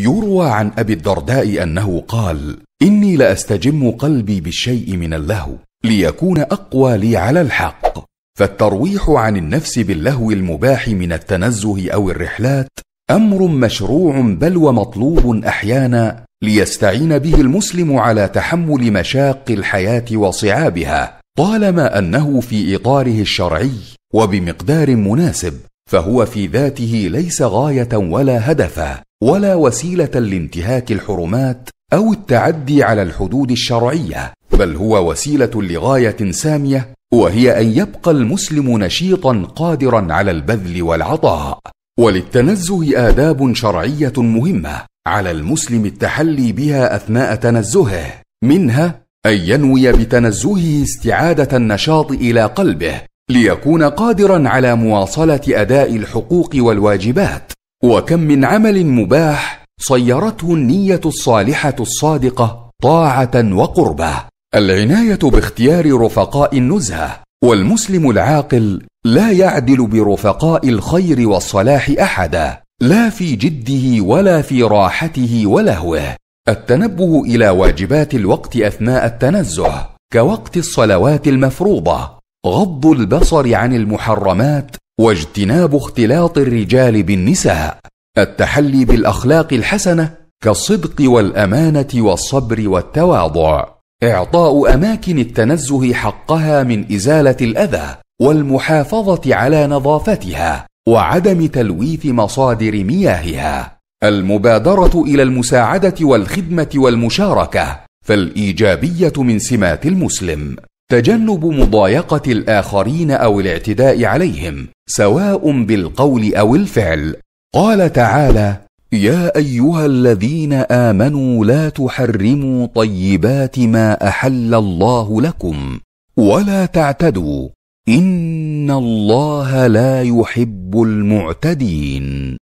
يروى عن ابي الدرداء انه قال اني لاستجم قلبي بالشيء من اللهو ليكون اقوى لي على الحق فالترويح عن النفس باللهو المباح من التنزه او الرحلات امر مشروع بل ومطلوب احيانا ليستعين به المسلم على تحمل مشاق الحياه وصعابها طالما انه في اطاره الشرعي وبمقدار مناسب فهو في ذاته ليس غايه ولا هدفا ولا وسيله لانتهاك الحرمات او التعدي على الحدود الشرعيه بل هو وسيله لغايه ساميه وهي ان يبقى المسلم نشيطا قادرا على البذل والعطاء وللتنزه اداب شرعيه مهمه على المسلم التحلي بها اثناء تنزهه منها ان ينوي بتنزهه استعاده النشاط الى قلبه ليكون قادرا على مواصله اداء الحقوق والواجبات وكم من عمل مباح صيرته النيه الصالحه الصادقه طاعه وقربه العنايه باختيار رفقاء النزهه والمسلم العاقل لا يعدل برفقاء الخير والصلاح احدا لا في جده ولا في راحته ولهوه التنبه الى واجبات الوقت اثناء التنزه كوقت الصلوات المفروضه غض البصر عن المحرمات واجتناب اختلاط الرجال بالنساء التحلي بالاخلاق الحسنه كالصدق والامانه والصبر والتواضع اعطاء اماكن التنزه حقها من ازاله الاذى والمحافظه على نظافتها وعدم تلويث مصادر مياهها المبادره الى المساعده والخدمه والمشاركه فالايجابيه من سمات المسلم تجنب مضايقه الاخرين او الاعتداء عليهم سواء بالقول او الفعل قال تعالى يا ايها الذين امنوا لا تحرموا طيبات ما احل الله لكم ولا تعتدوا ان الله لا يحب المعتدين